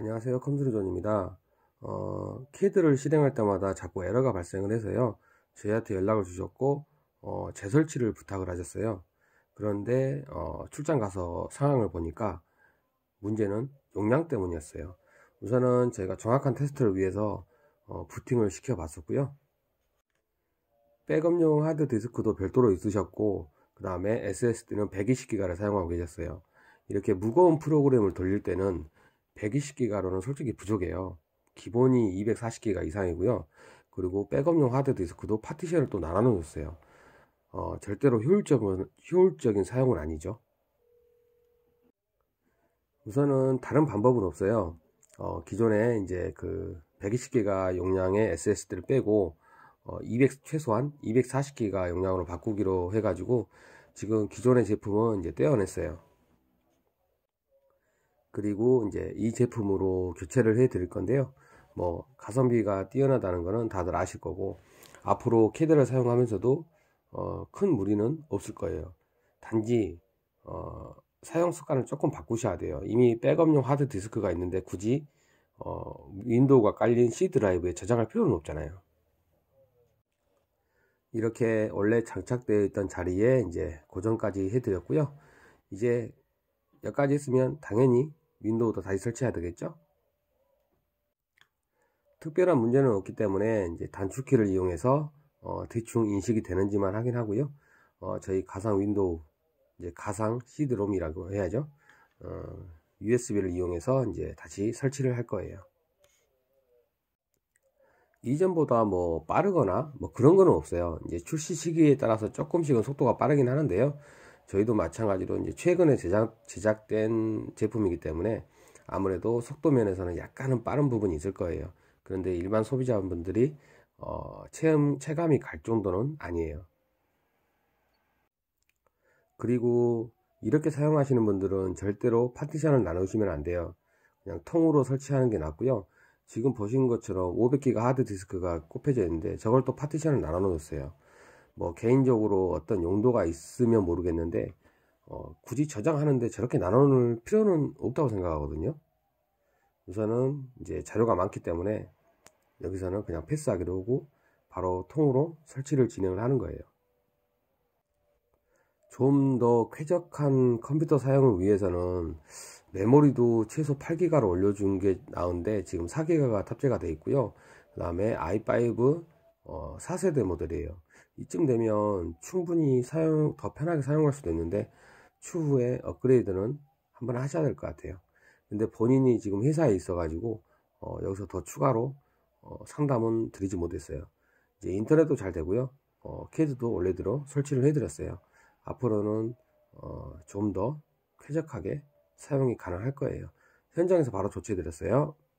안녕하세요 컴퓨터존입니다 어, 캐드를 실행할 때마다 자꾸 에러가 발생을 해서요 저희한테 연락을 주셨고 어, 재설치를 부탁을 하셨어요 그런데 어, 출장 가서 상황을 보니까 문제는 용량 때문이었어요 우선은 저희가 정확한 테스트를 위해서 어, 부팅을 시켜 봤었고요 백업용 하드디스크도 별도로 있으셨고 그 다음에 SSD는 120기가를 사용하고 계셨어요 이렇게 무거운 프로그램을 돌릴 때는 120기가로는 솔직히 부족해요. 기본이 240기가 이상이고요. 그리고 백업용 하드디스크도 파티션을 또 나눠놓으셨어요. 어, 절대로 효율적인, 효율적인 사용은 아니죠. 우선은 다른 방법은 없어요. 어, 기존에 이제 그 120기가 용량의 SSD를 빼고 어, 200 최소한 240기가 용량으로 바꾸기로 해가지고 지금 기존의 제품은 이제 떼어냈어요. 그리고 이제 이 제품으로 교체를 해 드릴 건데요 뭐 가성비가 뛰어나다는 거는 다들 아실 거고 앞으로 캐드를 사용하면서도 어, 큰 무리는 없을 거예요 단지 어, 사용 습관을 조금 바꾸셔야 돼요 이미 백업용 하드 디스크가 있는데 굳이 어, 윈도우가 깔린 C 드라이브에 저장할 필요는 없잖아요 이렇게 원래 장착되어 있던 자리에 이제 고정까지 해드렸고요 이제 여기까지 했으면 당연히 윈도우도 다시 설치해야 되겠죠? 특별한 문제는 없기 때문에 이제 단축키를 이용해서 어, 대충 인식이 되는지만 확인하고요. 어, 저희 가상 윈도우 이제 가상 시드롬이라고 해야죠. 어, USB를 이용해서 이제 다시 설치를 할 거예요. 이전보다 뭐 빠르거나 뭐 그런 거는 없어요. 이제 출시 시기에 따라서 조금씩은 속도가 빠르긴 하는데요. 저희도 마찬가지로 이제 최근에 제작, 제작된 제품이기 때문에 아무래도 속도 면에서는 약간은 빠른 부분이 있을 거예요. 그런데 일반 소비자분들이 어, 체험, 체감이 갈 정도는 아니에요. 그리고 이렇게 사용하시는 분들은 절대로 파티션을 나누시면 안 돼요. 그냥 통으로 설치하는 게 낫고요. 지금 보신 것처럼 500기가 하드 디스크가 꼽혀져 있는데 저걸 또 파티션을 나눠 놓으세요 뭐 개인적으로 어떤 용도가 있으면 모르겠는데 어, 굳이 저장하는데 저렇게 나눠놓을 필요는 없다고 생각하거든요. 우선은 이제 자료가 많기 때문에 여기서는 그냥 패스하기로 하고 바로 통으로 설치를 진행을 하는 거예요. 좀 더 쾌적한 컴퓨터 사용을 위해서는 메모리도 최소 8기가로 올려준 게 나은데 지금 4기가가 탑재가 되어 있고요. 그 다음에 i5 어, 4세대 모델이에요. 이쯤 되면 충분히 사용, 더 편하게 사용할 수도 있는데, 추후에 업그레이드는 한번 하셔야 될 것 같아요. 근데 본인이 지금 회사에 있어가지고, 어, 여기서 더 추가로 어, 상담은 드리지 못했어요. 이제 인터넷도 잘 되고요. 어, 캐드도 원래대로 설치를 해드렸어요. 앞으로는 어, 좀 더 쾌적하게 사용이 가능할 거예요. 현장에서 바로 조치해드렸어요.